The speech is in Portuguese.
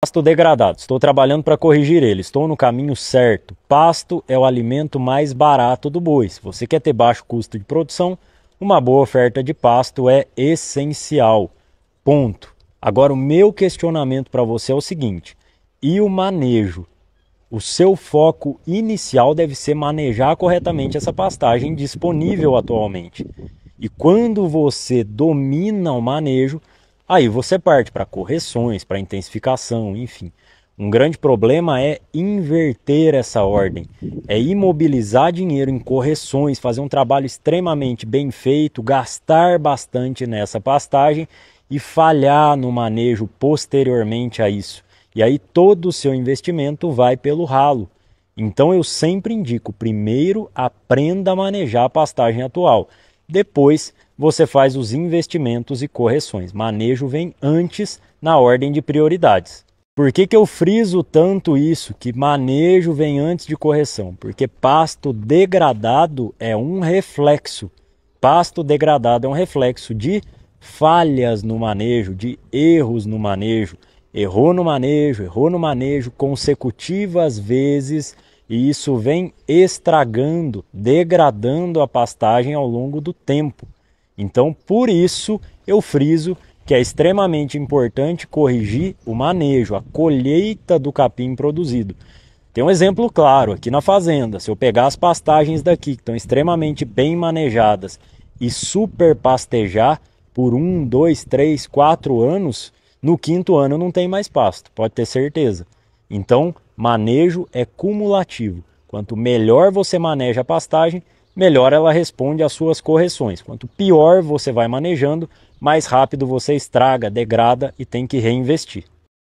Pasto degradado, estou trabalhando para corrigir ele, estou no caminho certo. Pasto é o alimento mais barato do boi. Se você quer ter baixo custo de produção, uma boa oferta de pasto é essencial. Ponto. Agora, o meu questionamento para você é o seguinte: e o manejo? O seu foco inicial deve ser manejar corretamente essa pastagem disponível atualmente. E quando você domina o manejo, Aí você parte para correções, para intensificação, enfim. Um grande problema é inverter essa ordem, é imobilizar dinheiro em correções, fazer um trabalho extremamente bem feito, gastar bastante nessa pastagem e falhar no manejo posteriormente a isso. E aí todo o seu investimento vai pelo ralo. Então eu sempre indico, primeiro aprenda a manejar a pastagem atual. Depois você faz os investimentos e correções. Manejo vem antes na ordem de prioridades. Por que, que eu friso tanto isso? Que manejo vem antes de correção? Porque pasto degradado é um reflexo. Pasto degradado é um reflexo de falhas no manejo, de erros no manejo. Errou no manejo, errou no manejo consecutivas vezes e isso vem estragando, degradando a pastagem ao longo do tempo. Então, por isso eu friso que é extremamente importante corrigir o manejo, a colheita do capim produzido. Tem um exemplo claro aqui na fazenda. Se eu pegar as pastagens daqui, que estão extremamente bem manejadas, e super pastejar por um, dois, três, quatro anos, no quinto ano não tem mais pasto, pode ter certeza. Então, Manejo é cumulativo. Quanto melhor você maneja a pastagem, melhor ela responde às suas correções. Quanto pior você vai manejando, mais rápido você estraga, degrada e tem que reinvestir.